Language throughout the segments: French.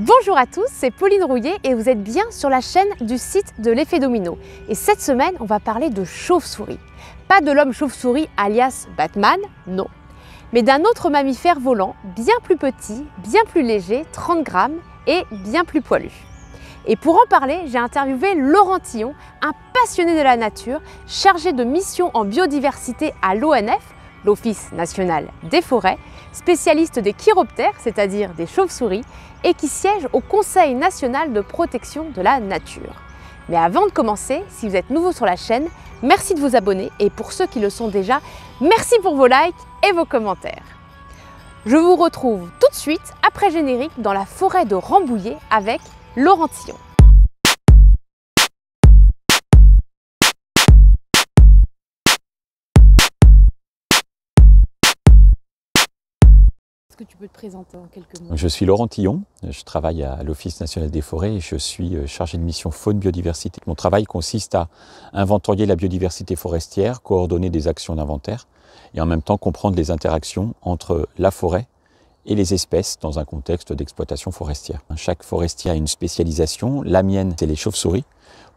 Bonjour à tous, c'est Pauline Rouillet et vous êtes bien sur la chaîne du site de l'effet domino. Et cette semaine, on va parler de chauve-souris. Pas de l'homme chauve-souris alias Batman, non. Mais d'un autre mammifère volant, bien plus petit, bien plus léger, 30 grammes et bien plus poilu. Et pour en parler, j'ai interviewé Laurent Tillon, un passionné de la nature, chargé de mission en biodiversité à l'ONF, l'Office national des forêts, spécialiste des chiroptères, c'est-à-dire des chauves-souris, et qui siège au Conseil national de protection de la nature. Mais avant de commencer, si vous êtes nouveau sur la chaîne, merci de vous abonner et pour ceux qui le sont déjà, merci pour vos likes et vos commentaires. Je vous retrouve tout de suite après générique dans la forêt de Rambouillet avec Laurentillon. que tu peux te présenter en quelques mots Je suis Laurent Tillon, je travaille à l'Office national des forêts et je suis euh, chargé de mission faune biodiversité. Mon travail consiste à inventorier la biodiversité forestière, coordonner des actions d'inventaire et en même temps comprendre les interactions entre la forêt et les espèces dans un contexte d'exploitation forestière. Chaque forestier a une spécialisation. La mienne, c'est les chauves-souris.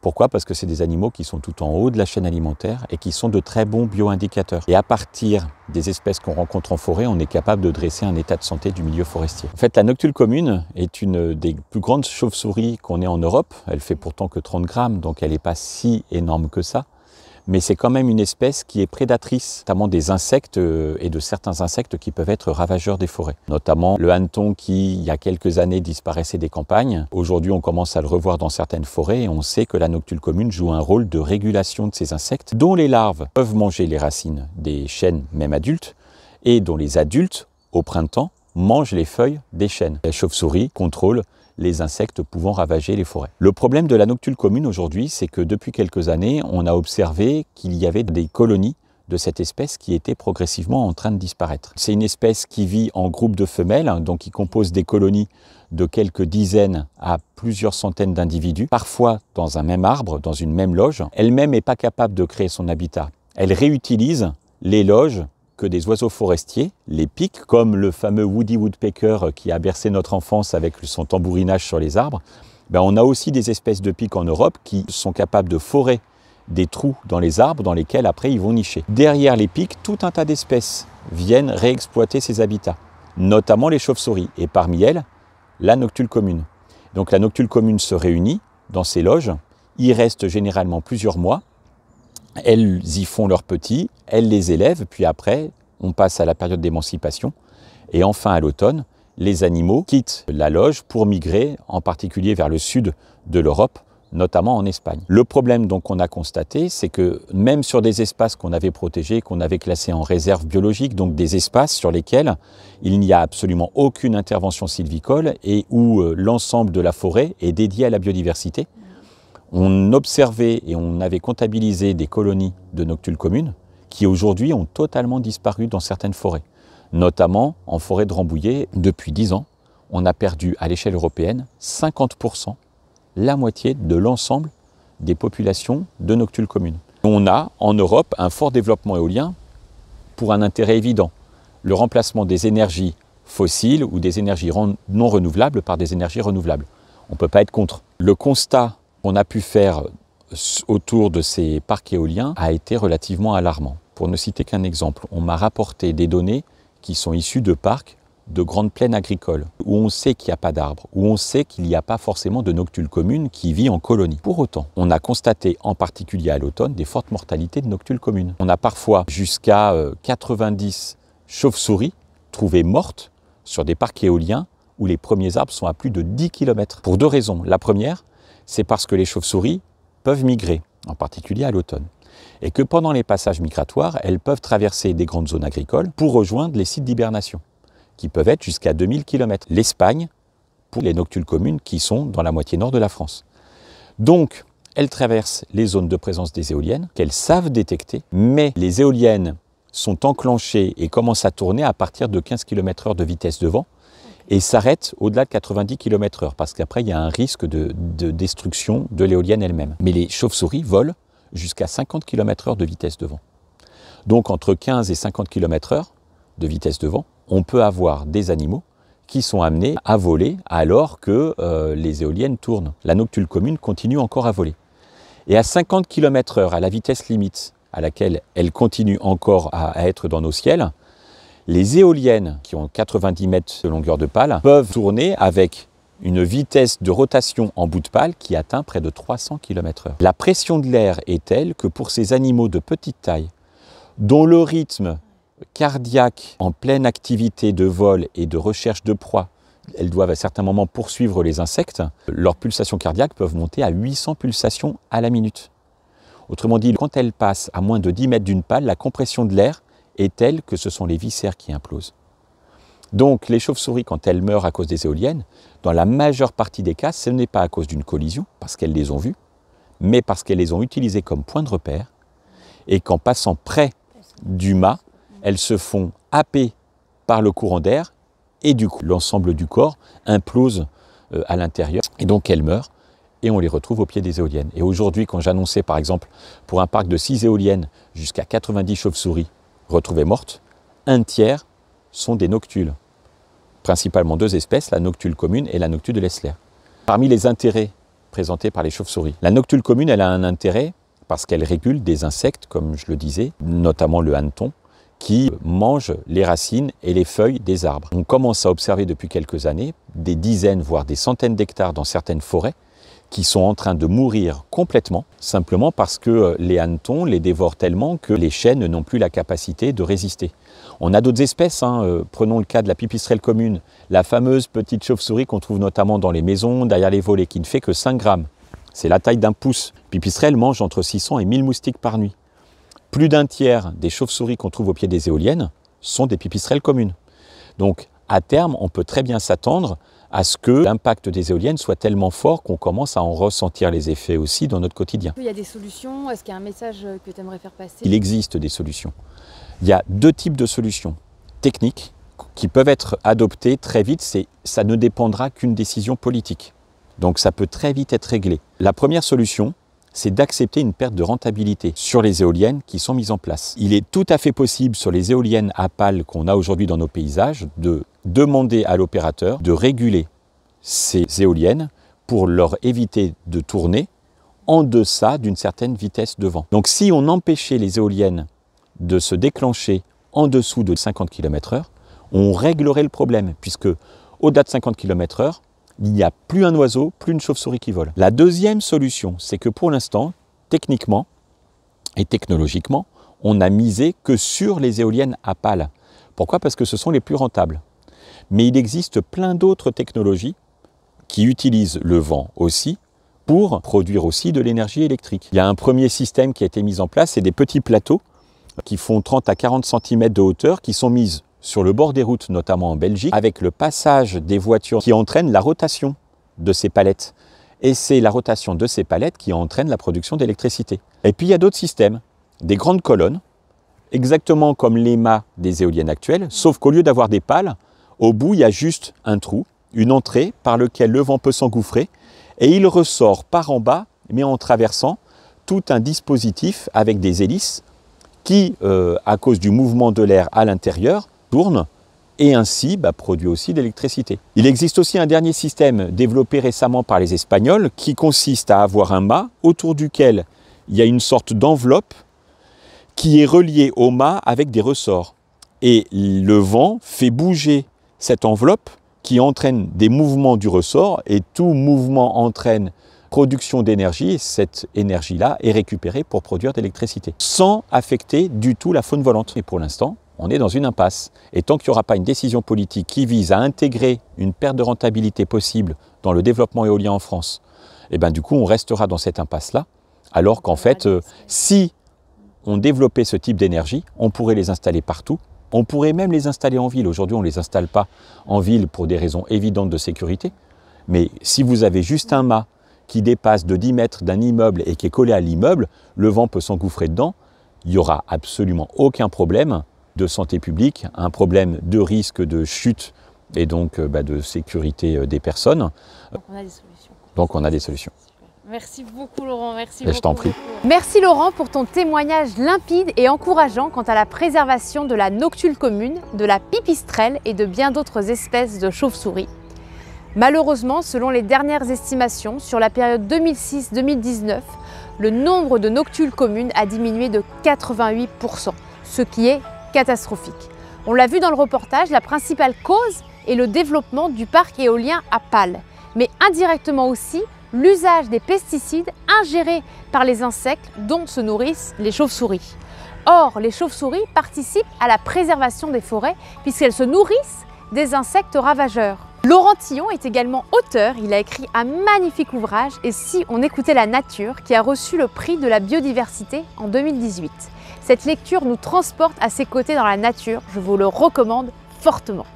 Pourquoi Parce que c'est des animaux qui sont tout en haut de la chaîne alimentaire et qui sont de très bons bioindicateurs. Et à partir des espèces qu'on rencontre en forêt, on est capable de dresser un état de santé du milieu forestier. En fait, la noctule commune est une des plus grandes chauves-souris qu'on ait en Europe. Elle fait pourtant que 30 grammes, donc elle n'est pas si énorme que ça mais c'est quand même une espèce qui est prédatrice, notamment des insectes euh, et de certains insectes qui peuvent être ravageurs des forêts. Notamment le hanneton qui, il y a quelques années, disparaissait des campagnes. Aujourd'hui, on commence à le revoir dans certaines forêts et on sait que la noctule commune joue un rôle de régulation de ces insectes, dont les larves peuvent manger les racines des chênes, même adultes, et dont les adultes, au printemps, mangent les feuilles des chênes. La chauve-souris contrôle les insectes pouvant ravager les forêts. Le problème de la noctule commune aujourd'hui, c'est que depuis quelques années, on a observé qu'il y avait des colonies de cette espèce qui étaient progressivement en train de disparaître. C'est une espèce qui vit en groupe de femelles, hein, donc qui compose des colonies de quelques dizaines à plusieurs centaines d'individus, parfois dans un même arbre, dans une même loge. Elle-même n'est pas capable de créer son habitat. Elle réutilise les loges des oiseaux forestiers, les pics, comme le fameux Woody Woodpecker qui a bercé notre enfance avec son tambourinage sur les arbres, ben on a aussi des espèces de pics en Europe qui sont capables de forer des trous dans les arbres dans lesquels après ils vont nicher. Derrière les pics, tout un tas d'espèces viennent réexploiter ces habitats, notamment les chauves-souris, et parmi elles, la noctule commune. Donc la noctule commune se réunit dans ses loges, y reste généralement plusieurs mois, elles y font leurs petits, elles les élèvent, puis après, on passe à la période d'émancipation. Et enfin, à l'automne, les animaux quittent la loge pour migrer, en particulier vers le sud de l'Europe, notamment en Espagne. Le problème donc qu'on a constaté, c'est que même sur des espaces qu'on avait protégés, qu'on avait classés en réserve biologique, donc des espaces sur lesquels il n'y a absolument aucune intervention sylvicole et où euh, l'ensemble de la forêt est dédié à la biodiversité, on observait et on avait comptabilisé des colonies de noctules communes qui aujourd'hui ont totalement disparu dans certaines forêts, notamment en forêt de Rambouillet. Depuis 10 ans, on a perdu à l'échelle européenne 50%, la moitié de l'ensemble des populations de noctules communes. On a en Europe un fort développement éolien pour un intérêt évident, le remplacement des énergies fossiles ou des énergies non renouvelables par des énergies renouvelables. On ne peut pas être contre. Le constat on a pu faire autour de ces parcs éoliens a été relativement alarmant. Pour ne citer qu'un exemple, on m'a rapporté des données qui sont issues de parcs de grandes plaines agricoles, où on sait qu'il n'y a pas d'arbres, où on sait qu'il n'y a pas forcément de noctules communes qui vit en colonie. Pour autant, on a constaté, en particulier à l'automne, des fortes mortalités de noctules communes. On a parfois jusqu'à 90 euh, chauves-souris trouvées mortes sur des parcs éoliens où les premiers arbres sont à plus de 10 km. Pour deux raisons. La première, c'est parce que les chauves-souris peuvent migrer, en particulier à l'automne, et que pendant les passages migratoires, elles peuvent traverser des grandes zones agricoles pour rejoindre les sites d'hibernation, qui peuvent être jusqu'à 2000 km. L'Espagne, pour les noctules communes qui sont dans la moitié nord de la France. Donc, elles traversent les zones de présence des éoliennes, qu'elles savent détecter, mais les éoliennes sont enclenchées et commencent à tourner à partir de 15 km/h de vitesse de vent, et s'arrête au-delà de 90 km/h parce qu'après il y a un risque de, destruction de l'éolienne elle-même. Mais les chauves-souris volent jusqu'à 50 km/h de vitesse de vent. Donc entre 15 et 50 km/h de vitesse de vent, on peut avoir des animaux qui sont amenés à voler alors que euh, les éoliennes tournent. La noctule commune continue encore à voler. Et à 50 km/h, à la vitesse limite à laquelle elle continue encore à être dans nos ciels, les éoliennes, qui ont 90 mètres de longueur de pale, peuvent tourner avec une vitesse de rotation en bout de pale qui atteint près de 300 km/h. La pression de l'air est telle que pour ces animaux de petite taille, dont le rythme cardiaque en pleine activité de vol et de recherche de proie, elles doivent à certains moments poursuivre les insectes, leurs pulsations cardiaques peuvent monter à 800 pulsations à la minute. Autrement dit, quand elles passent à moins de 10 mètres d'une pale, la compression de l'air est telle que ce sont les viscères qui implosent. Donc les chauves-souris, quand elles meurent à cause des éoliennes, dans la majeure partie des cas, ce n'est pas à cause d'une collision, parce qu'elles les ont vues, mais parce qu'elles les ont utilisées comme point de repère, et qu'en passant près du mât, elles se font happer par le courant d'air, et du coup l'ensemble du corps implose euh, à l'intérieur, et donc elles meurent, et on les retrouve au pied des éoliennes. Et aujourd'hui, quand j'annonçais par exemple pour un parc de 6 éoliennes jusqu'à 90 chauves-souris, retrouvées mortes, un tiers sont des noctules, principalement deux espèces, la noctule commune et la noctule de l'esler Parmi les intérêts présentés par les chauves-souris, la noctule commune, elle a un intérêt parce qu'elle régule des insectes, comme je le disais, notamment le hanneton, qui mangent les racines et les feuilles des arbres. On commence à observer depuis quelques années des dizaines, voire des centaines d'hectares dans certaines forêts qui sont en train de mourir complètement, simplement parce que euh, les hannetons les dévorent tellement que les chênes n'ont plus la capacité de résister. On a d'autres espèces, hein, euh, prenons le cas de la pipistrelle commune, la fameuse petite chauve-souris qu'on trouve notamment dans les maisons, derrière les volets, qui ne fait que 5 grammes. C'est la taille d'un pouce. Pipistrelle mange entre 600 et 1000 moustiques par nuit. Plus d'un tiers des chauves-souris qu'on trouve au pied des éoliennes sont des pipistrelles communes. Donc, à terme, on peut très bien s'attendre à ce que l'impact des éoliennes soit tellement fort qu'on commence à en ressentir les effets aussi dans notre quotidien. Il y a des solutions Est-ce qu'il y a un message que tu aimerais faire passer Il existe des solutions. Il y a deux types de solutions techniques qui peuvent être adoptées très vite. C'est Ça ne dépendra qu'une décision politique. Donc ça peut très vite être réglé. La première solution, c'est d'accepter une perte de rentabilité sur les éoliennes qui sont mises en place. Il est tout à fait possible sur les éoliennes à pales qu'on a aujourd'hui dans nos paysages de demander à l'opérateur de réguler ces éoliennes pour leur éviter de tourner en deçà d'une certaine vitesse de vent. Donc si on empêchait les éoliennes de se déclencher en dessous de 50 km/h, on réglerait le problème, puisque au-delà de 50 km/h, il n'y a plus un oiseau, plus une chauve-souris qui vole. La deuxième solution, c'est que pour l'instant, techniquement et technologiquement, on n'a misé que sur les éoliennes à pales. Pourquoi Parce que ce sont les plus rentables. Mais il existe plein d'autres technologies qui utilisent le vent aussi pour produire aussi de l'énergie électrique. Il y a un premier système qui a été mis en place, c'est des petits plateaux qui font 30 à 40 cm de hauteur, qui sont mises sur le bord des routes, notamment en Belgique, avec le passage des voitures qui entraîne la rotation de ces palettes. Et c'est la rotation de ces palettes qui entraîne la production d'électricité. Et puis il y a d'autres systèmes, des grandes colonnes, exactement comme les mâts des éoliennes actuelles, sauf qu'au lieu d'avoir des pales, au bout il y a juste un trou, une entrée par lequel le vent peut s'engouffrer, et il ressort par en bas, mais en traversant tout un dispositif avec des hélices qui, euh, à cause du mouvement de l'air à l'intérieur, tourne et ainsi bah, produit aussi de l'électricité. Il existe aussi un dernier système développé récemment par les Espagnols qui consiste à avoir un mât autour duquel il y a une sorte d'enveloppe qui est reliée au mât avec des ressorts. Et le vent fait bouger cette enveloppe qui entraîne des mouvements du ressort et tout mouvement entraîne production d'énergie, cette énergie-là est récupérée pour produire de l'électricité, sans affecter du tout la faune volante. Et pour l'instant, on est dans une impasse. Et tant qu'il n'y aura pas une décision politique qui vise à intégrer une perte de rentabilité possible dans le développement éolien en France, eh ben, du coup, on restera dans cette impasse-là, alors qu'en fait, euh, si on développait ce type d'énergie, on pourrait les installer partout, on pourrait même les installer en ville. Aujourd'hui, on ne les installe pas en ville pour des raisons évidentes de sécurité, mais si vous avez juste un mât qui dépasse de 10 mètres d'un immeuble et qui est collé à l'immeuble, le vent peut s'engouffrer dedans, il n'y aura absolument aucun problème de santé publique, un problème de risque de chute et donc euh, bah, de sécurité euh, des personnes. Donc on a des solutions. Donc on a des solutions. Merci beaucoup Laurent, merci. je t'en prie. Merci Laurent pour ton témoignage limpide et encourageant quant à la préservation de la noctule commune, de la pipistrelle et de bien d'autres espèces de chauves-souris. Malheureusement, selon les dernières estimations, sur la période 2006-2019, le nombre de noctules communes a diminué de 88%, ce qui est catastrophique. On l'a vu dans le reportage, la principale cause est le développement du parc éolien à pales, mais indirectement aussi l'usage des pesticides ingérés par les insectes dont se nourrissent les chauves-souris. Or, les chauves-souris participent à la préservation des forêts puisqu'elles se nourrissent des insectes ravageurs. Laurent Tillon est également auteur, il a écrit un magnifique ouvrage Et si on écoutait la nature qui a reçu le prix de la biodiversité en 2018. Cette lecture nous transporte à ses côtés dans la nature, je vous le recommande fortement.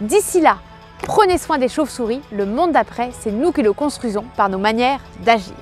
D'ici là, prenez soin des chauves-souris, le monde d'après, c'est nous qui le construisons par nos manières d'agir.